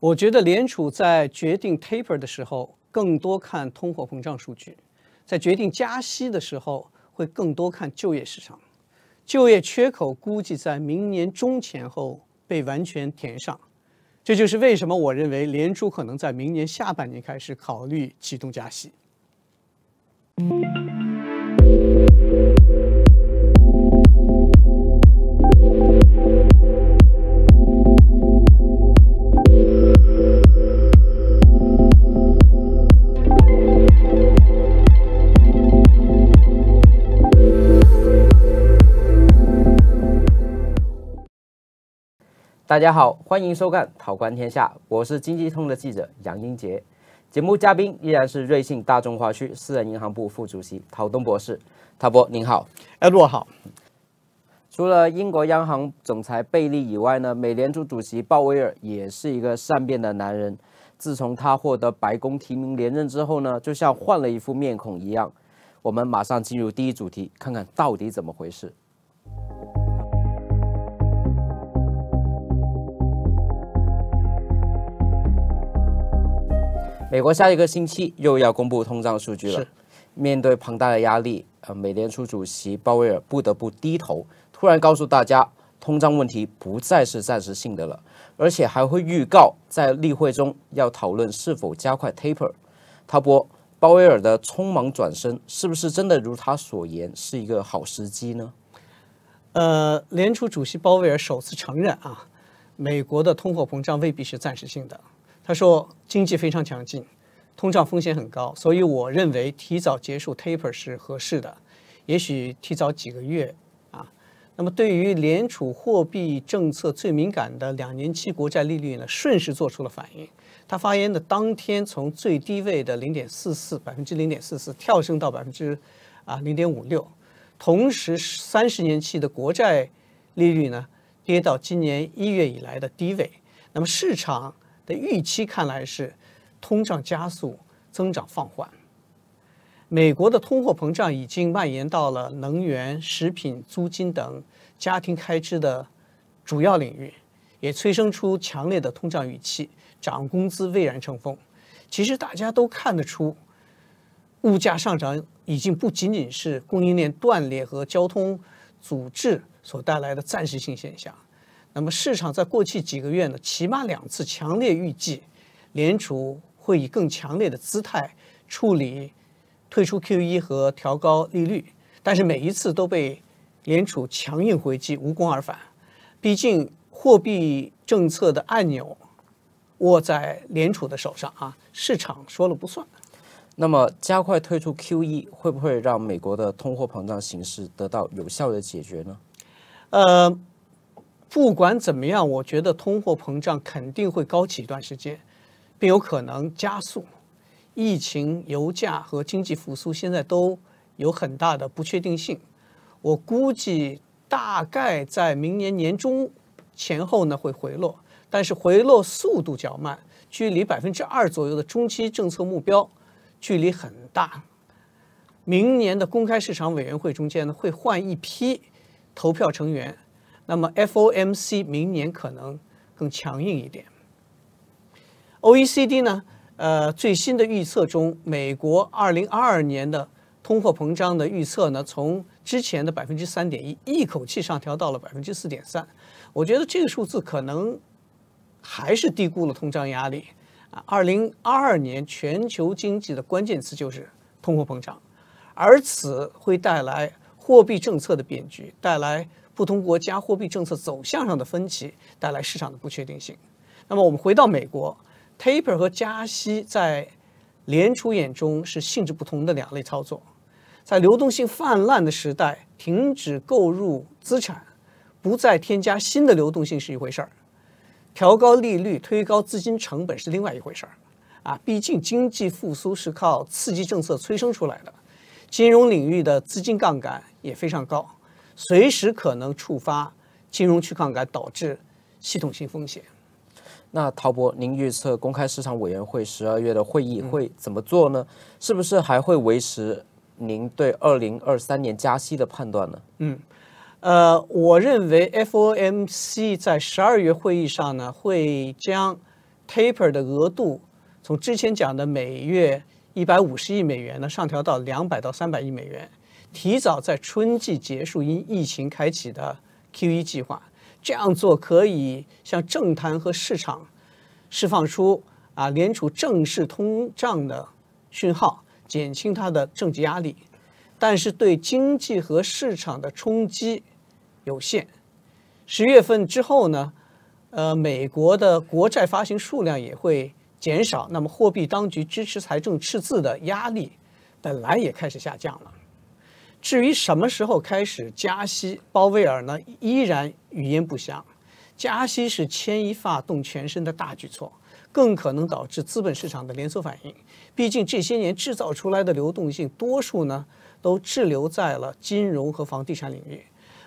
我觉得联储在决定 taper 的时候，更多看通货膨胀数据；在决定加息的时候，会更多看就业市场。就业缺口估计在明年中前后被完全填上，这就是为什么我认为联储可能在明年下半年开始考虑启动加息。大家好，欢迎收看《淘观天下》，我是经济通的记者杨英杰。节目嘉宾依然是瑞信大中华区私人银行部副主席陶东博士。陶博，您好。哎，洛好。除了英国央行总裁贝利以外呢，美联储主席鲍威尔也是一个善变的男人。自从他获得白宫提名连任之后呢，就像换了一副面孔一样。我们马上进入第一主题，看看到底怎么回事。美国下一个星期又要公布通胀数据了。面对庞大的压力，呃，美联储主席鲍威尔不得不低头，突然告诉大家，通胀问题不再是暂时性的了，而且还会预告在例会中要讨论是否加快 taper。他波，鲍威尔的匆忙转身，是不是真的如他所言是一个好时机呢？呃，联储主席鲍威尔首次承认啊，美国的通货膨胀未必是暂时性的。他说，经济非常强劲，通胀风险很高，所以我认为提早结束 taper 是合适的，也许提早几个月啊。那么，对于联储货币政策最敏感的两年期国债利率呢，顺势做出了反应。他发言的当天，从最低位的零点四四百分之零点四四跳升到百分之啊零点五六，同时三十年期的国债利率呢跌到今年一月以来的低位。那么市场。的预期看来是，通胀加速，增长放缓。美国的通货膨胀已经蔓延到了能源、食品、租金等家庭开支的主要领域，也催生出强烈的通胀预期，涨工资蔚然成风。其实大家都看得出，物价上涨已经不仅仅是供应链断裂和交通阻滞所带来的暂时性现象。那么，市场在过去几个月呢，起码两次强烈预计，联储会以更强烈的姿态处理退出 QE 和调高利率，但是每一次都被联储强硬回击，无功而返。毕竟，货币政策的按钮握在联储的手上啊，市场说了不算。那么，加快退出 QE 会不会让美国的通货膨胀形势得到有效的解决呢？呃。不管怎么样，我觉得通货膨胀肯定会高起一段时间，并有可能加速。疫情、油价和经济复苏现在都有很大的不确定性。我估计大概在明年年中前后呢会回落，但是回落速度较慢，距离百分之二左右的中期政策目标距离很大。明年的公开市场委员会中间呢会换一批投票成员。那么 FOMC 明年可能更强硬一点。OECD 呢？呃，最新的预测中，美国二零二二年的通货膨胀的预测呢，从之前的百分之三点一，一口气上调到了百分之四点三。我觉得这个数字可能还是低估了通胀压力啊。二零二二年全球经济的关键词就是通货膨胀，而此会带来货币政策的变局，带来。不同国家货币政策走向上的分歧带来市场的不确定性。那么我们回到美国，Taper 和加息在联储眼中是性质不同的两类操作。在流动性泛滥的时代，停止购入资产、不再添加新的流动性是一回事儿；调高利率、推高资金成本是另外一回事儿。啊，毕竟经济复苏是靠刺激政策催生出来的，金融领域的资金杠杆也非常高。随时可能触发金融去杠杆，导致系统性风险。那陶博，您预测公开市场委员会十二月的会议会怎么做呢？是不是还会维持您对二零二三年加息的判断呢？嗯，呃，我认为 FOMC 在十二月会议上呢，会将 Taper 的额度从之前讲的每月一百五十亿美元呢，上调到两百到三百亿美元。提早在春季结束因疫情开启的 Q.E. 计划，这样做可以向政坛和市场释放出啊，联储正式通胀的讯号，减轻它的政治压力，但是对经济和市场的冲击有限。十月份之后呢，呃，美国的国债发行数量也会减少，那么货币当局支持财政赤字的压力本来也开始下降了。至于什么时候开始加息，鲍威尔呢依然语焉不详。加息是牵一发动全身的大举措，更可能导致资本市场的连锁反应。毕竟这些年制造出来的流动性，多数呢都滞留在了金融和房地产领域。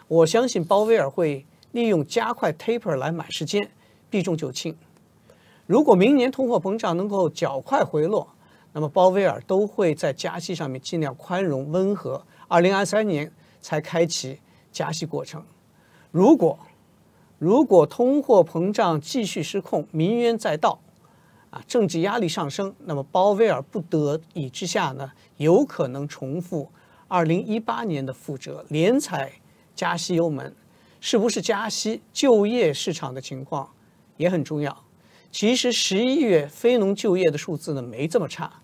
我相信鲍威尔会利用加快 taper 来买时间，避重就轻。如果明年通货膨胀能够较快回落，那么鲍威尔都会在加息上面尽量宽容温和。二零二三年才开启加息过程，如果如果通货膨胀继续失控，民怨在道，啊，政治压力上升，那么鲍威尔不得已之下呢，有可能重复二零一八年的覆辙，连踩加息油门。是不是加息？就业市场的情况也很重要。其实十一月非农就业的数字呢，没这么差。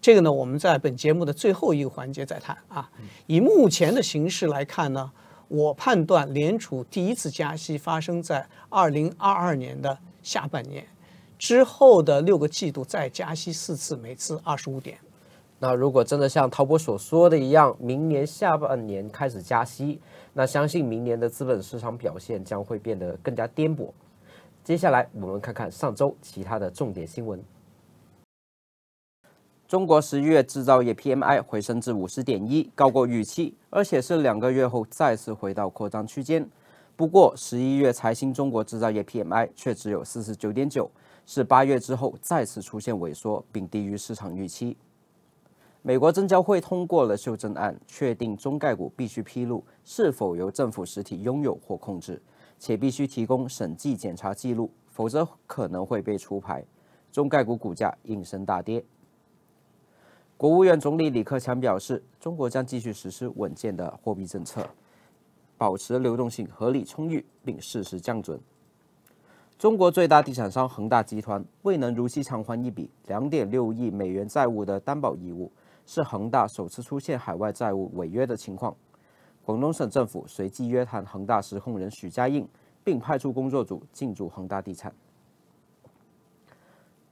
这个呢，我们在本节目的最后一个环节再谈啊。以目前的形势来看呢，我判断联储第一次加息发生在二零二二年的下半年，之后的六个季度再加息四次，每次二十五点。那如果真的像涛博所说的一样，明年下半年开始加息，那相信明年的资本市场表现将会变得更加颠簸。接下来我们看看上周其他的重点新闻。中国十一月制造业 PMI 回升至五十点一，高过预期，而且是两个月后再次回到扩张区间。不过，十一月财新中国制造业 PMI 却只有四十九点九，是八月之后再次出现萎缩，并低于市场预期。美国证监会通过了修正案，确定中概股必须披露是否由政府实体拥有或控制，且必须提供审计检查记录，否则可能会被出牌。中概股股价应声大跌。国务院总理李克强表示，中国将继续实施稳健的货币政策，保持流动性合理充裕，并适时降准。中国最大地产商恒大集团未能如期偿还一笔2.6亿美元债务的担保义务，是恒大首次出现海外债务违约的情况。广东省政府随即约谈恒大实控人许家印，并派出工作组进驻恒大地产。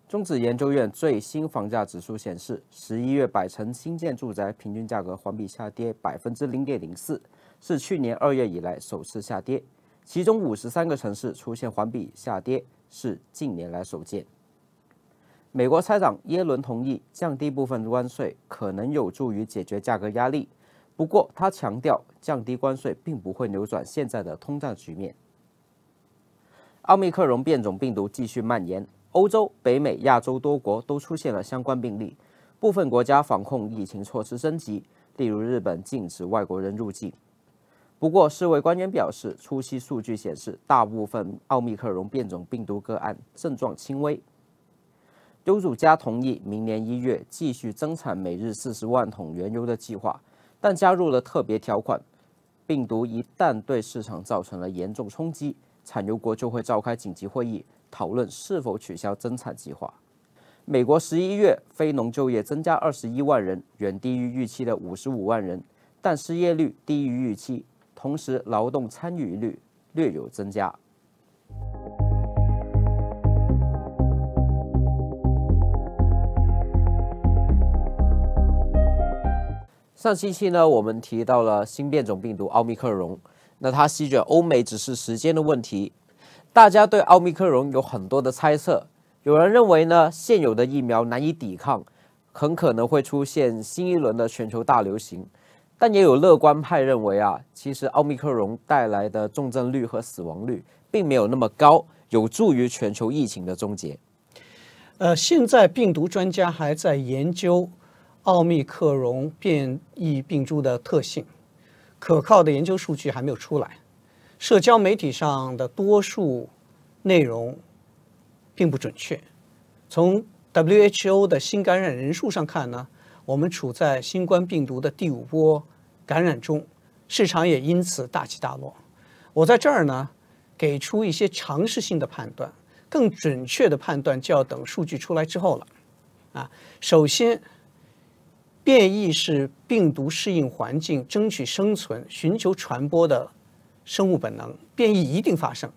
中指研究院最新房价指数显示，十一月百城新建住宅平均价格环比下跌百分之零点零四，是去年二月以来首次下跌。其中五十三个城市出现环比下跌，是近年来少见。美国财长耶伦同意降低部分关税，可能有助于解决价格压力。不过，他强调，降低关税并不会扭转现在的通胀局面。奥密克戎变种病毒继续蔓延。欧洲、北美、亚洲多国都出现了相关病例，部分国家防控疫情措施升级，例如日本禁止外国人入境。不过，世卫官员表示，初期数据显示，大部分奥密克戎变种病毒个案症状轻微。优鲁家同意明年一月继续增产每日四十万桶原油的计划，但加入了特别条款：病毒一旦对市场造成了严重冲击，产油国就会召开紧急会议。讨论是否取消增产计划。美国十一月非农就业增加二十一万人，远低于预期的五十五万人，但失业率低于预期，同时劳动参与率略有增加。上星期呢，我们提到了新变种病毒奥密克戎，那它席卷欧美只是时间的问题。大家对奥密克戎有很多的猜测，有人认为呢现有的疫苗难以抵抗，很可能会出现新一轮的全球大流行。但也有乐观派认为啊，其实奥密克戎带来的重症率和死亡率并没有那么高，有助于全球疫情的终结。呃，现在病毒专家还在研究奥密克戎变异病株的特性，可靠的研究数据还没有出来。社交媒体上的多数内容并不准确。从 WHO 的新感染人数上看呢，我们处在新冠病毒的第五波感染中，市场也因此大起大落。我在这儿呢给出一些常识性的判断，更准确的判断就要等数据出来之后了。啊，首先，变异是病毒适应环境、争取生存、寻求传播的。生物本能变异一定发生。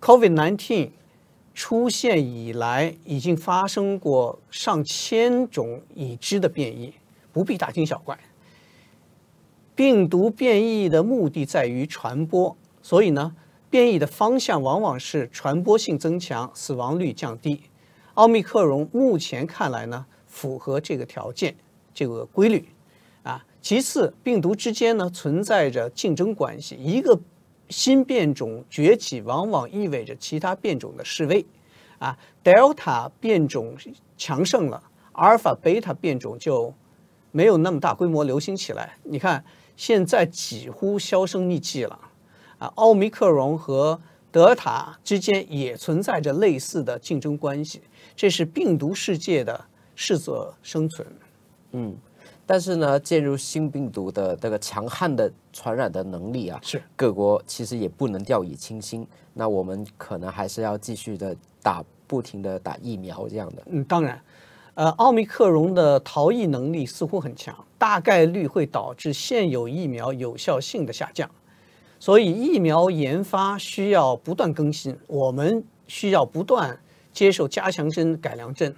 Covid nineteen 出现以来，已经发生过上千种已知的变异，不必大惊小怪。病毒变异的目的在于传播，所以呢，变异的方向往往是传播性增强、死亡率降低。奥密克戎目前看来呢，符合这个条件、这个规律。其次，病毒之间呢存在着竞争关系。一个新变种崛起，往往意味着其他变种的示威，啊，Delta 变种强盛了，Alpha、Beta 变种就没有那么大规模流行起来。你看，现在几乎销声匿迹了。啊，奥密克戎和德尔塔之间也存在着类似的竞争关系。这是病毒世界的适者生存。嗯。但是呢，鉴于新病毒的这个强悍的传染的能力啊，是各国其实也不能掉以轻心。那我们可能还是要继续的打，不停的打疫苗这样的。嗯，当然，呃，奥密克戎的逃逸能力似乎很强，大概率会导致现有疫苗有效性的下降。所以疫苗研发需要不断更新，我们需要不断接受加强针、改良针。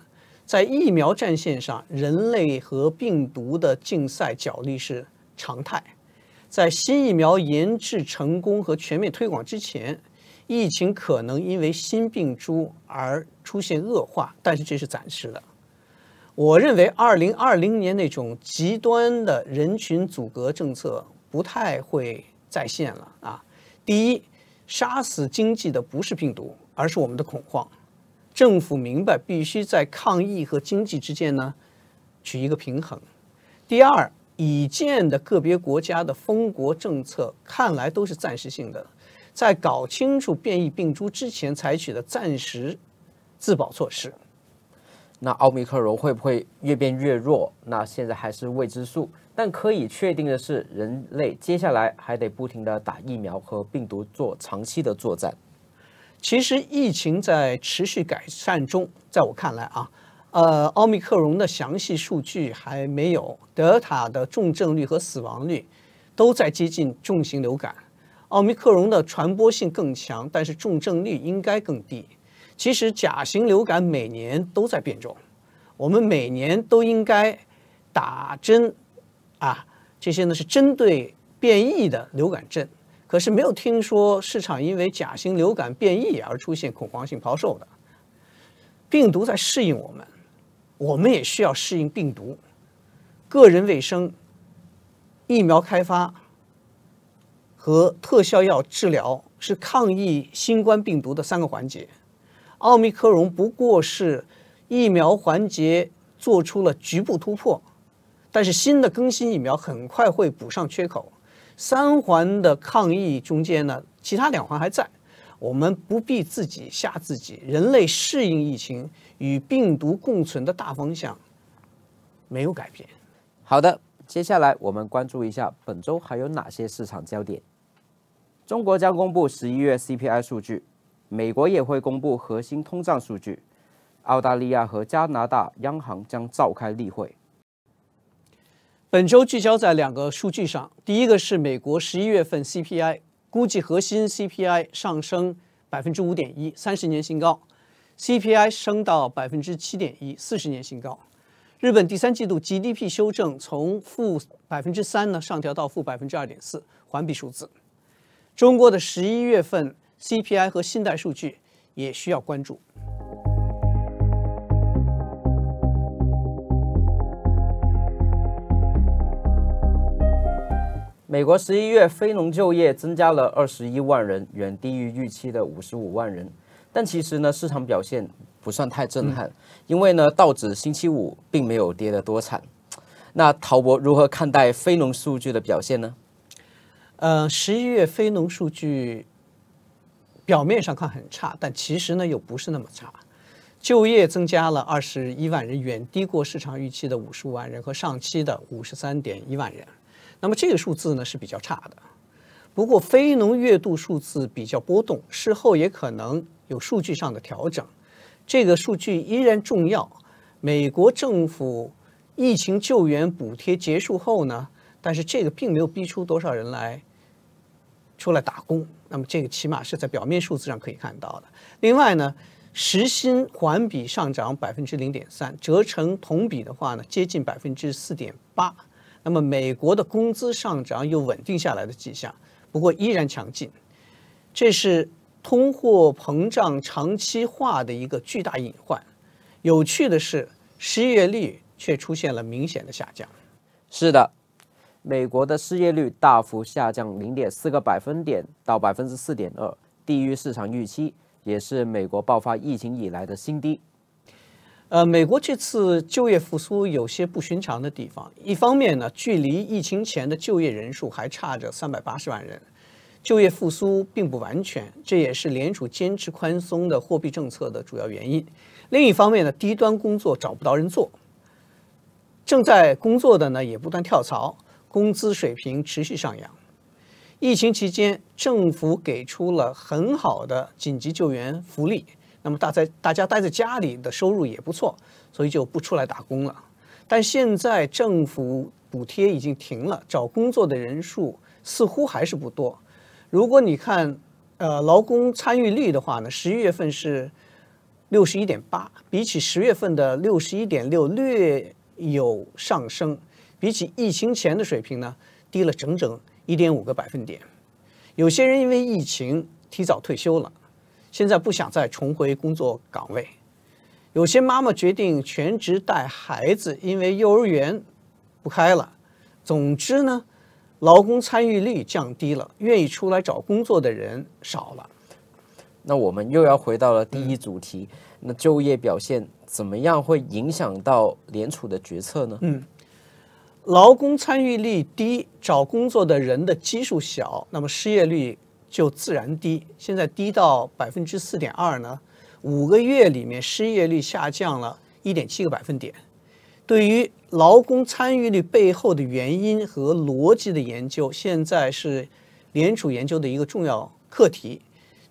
在疫苗战线上，人类和病毒的竞赛角力是常态。在新疫苗研制成功和全面推广之前，疫情可能因为新病株而出现恶化，但是这是暂时的。我认为，二零二零年那种极端的人群阻隔政策不太会再现了啊！第一，杀死经济的不是病毒，而是我们的恐慌。政府明白，必须在抗疫和经济之间呢，取一个平衡。第二，已见的个别国家的封国政策看来都是暂时性的，在搞清楚变异病株之前采取的暂时自保措施。那奥密克戎会不会越变越弱？那现在还是未知数。但可以确定的是，人类接下来还得不停地打疫苗和病毒做长期的作战。其实疫情在持续改善中，在我看来啊，呃，奥密克戎的详细数据还没有，德尔塔的重症率和死亡率都在接近重型流感，奥密克戎的传播性更强，但是重症率应该更低。其实甲型流感每年都在变种，我们每年都应该打针啊，这些呢是针对变异的流感症。可是没有听说市场因为甲型流感变异而出现恐慌性抛售的，病毒在适应我们，我们也需要适应病毒。个人卫生、疫苗开发和特效药治疗是抗疫新冠病毒的三个环节。奥密克戎不过是疫苗环节做出了局部突破，但是新的更新疫苗很快会补上缺口。三环的抗议中间呢，其他两环还在。我们不必自己吓自己。人类适应疫情与病毒共存的大方向没有改变。好的，接下来我们关注一下本周还有哪些市场焦点。中国将公布十一月 CPI 数据，美国也会公布核心通胀数据，澳大利亚和加拿大央行将召开例会。本周聚焦在两个数据上，第一个是美国十一月份 CPI，估计核心 CPI 上升百分之五点一，三十年新高；CPI 升到百分之七点一，四十年新高。日本第三季度 GDP 修正从负百分之三呢上调到负百分之二点四，环比数字。中国的十一月份 CPI 和信贷数据也需要关注。美国十一月非农就业增加了二十一万人，远低于预期的五十五万人。但其实呢，市场表现不算太震撼，因为呢，道指星期五并没有跌得多惨。那陶博如何看待非农数据的表现呢？呃，十一月非农数据表面上看很差，但其实呢又不是那么差。就业增加了二十一万人，远低过市场预期的五十五万人和上期的五十三点一万人。那么这个数字呢是比较差的，不过非农月度数字比较波动，事后也可能有数据上的调整。这个数据依然重要。美国政府疫情救援补贴结束后呢，但是这个并没有逼出多少人来出来打工。那么这个起码是在表面数字上可以看到的。另外呢，时薪环比上涨百分之零点三，折成同比的话呢，接近百分之四点八。那么，美国的工资上涨有稳定下来的迹象，不过依然强劲。这是通货膨胀长期化的一个巨大隐患。有趣的是，失业率却出现了明显的下降。是的，美国的失业率大幅下降零点四个百分点到百分之四点二，低于市场预期，也是美国爆发疫情以来的新低。呃，美国这次就业复苏有些不寻常的地方。一方面呢，距离疫情前的就业人数还差着三百八十万人，就业复苏并不完全，这也是联储坚持宽松的货币政策的主要原因。另一方面呢，低端工作找不到人做，正在工作的呢也不断跳槽，工资水平持续上扬。疫情期间，政府给出了很好的紧急救援福利。那么大在大家待在家里的收入也不错，所以就不出来打工了。但现在政府补贴已经停了，找工作的人数似乎还是不多。如果你看呃劳工参与率的话呢，十一月份是六十一点八，比起十月份的六十一点六略有上升，比起疫情前的水平呢，低了整整一点五个百分点。有些人因为疫情提早退休了。现在不想再重回工作岗位，有些妈妈决定全职带孩子，因为幼儿园不开了。总之呢，劳工参与率降低了，愿意出来找工作的人少了。那我们又要回到了第一主题，那就业表现怎么样，会影响到联储的决策呢？嗯，劳工参与率低，找工作的人的基数小，那么失业率。就自然低，现在低到百分之四点二呢。五个月里面失业率下降了一点七个百分点。对于劳工参与率背后的原因和逻辑的研究，现在是联储研究的一个重要课题。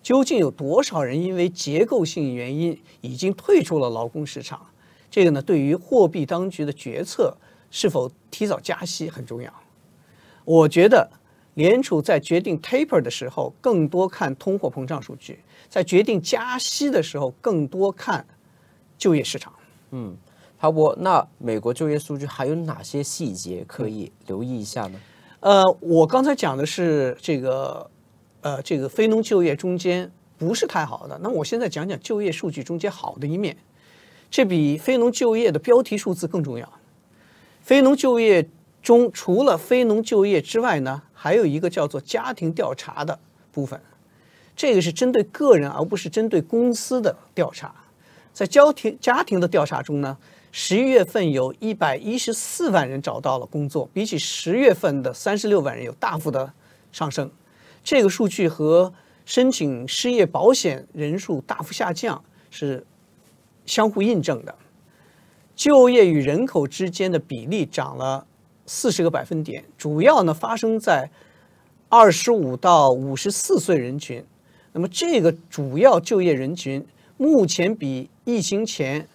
究竟有多少人因为结构性原因已经退出了劳工市场？这个呢，对于货币当局的决策是否提早加息很重要。我觉得。联储在决定 taper 的时候，更多看通货膨胀数据；在决定加息的时候，更多看就业市场。嗯，陶博，那美国就业数据还有哪些细节可以留意一下呢？呃，我刚才讲的是这个，呃，这个非农就业中间不是太好的。那我现在讲讲就业数据中间好的一面，这比非农就业的标题数字更重要。非农就业。中除了非农就业之外呢，还有一个叫做家庭调查的部分，这个是针对个人而不是针对公司的调查。在家庭家庭的调查中呢，十一月份有114万人找到了工作，比起十月份的36万人有大幅的上升。这个数据和申请失业保险人数大幅下降是相互印证的。就业与人口之间的比例涨了。四十个百分点，主要呢发生在二十五到五十四岁人群。那么，这个主要就业人群目前比疫情前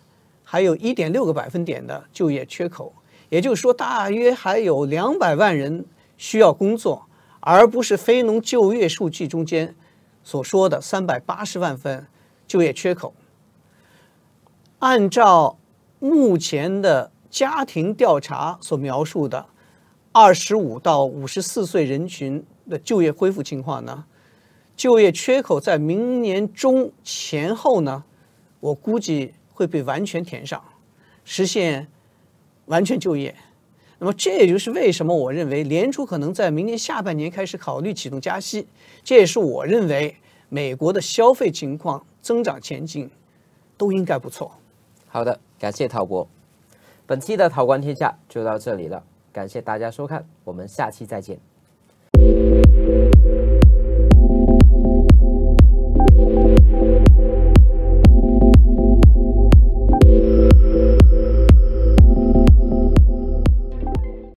还有一点六个百分点的就业缺口，也就是说，大约还有两百万人需要工作，而不是非农就业数据中间所说的三百八十万份就业缺口。按照目前的。家庭调查所描述的二十五到五十四岁人群的就业恢复情况呢？就业缺口在明年中前后呢，我估计会被完全填上，实现完全就业。那么这也就是为什么我认为联储可能在明年下半年开始考虑启动加息。这也是我认为美国的消费情况增长前景都应该不错。好的，感谢陶博。本期的《淘官天下》就到这里了，感谢大家收看，我们下期再见。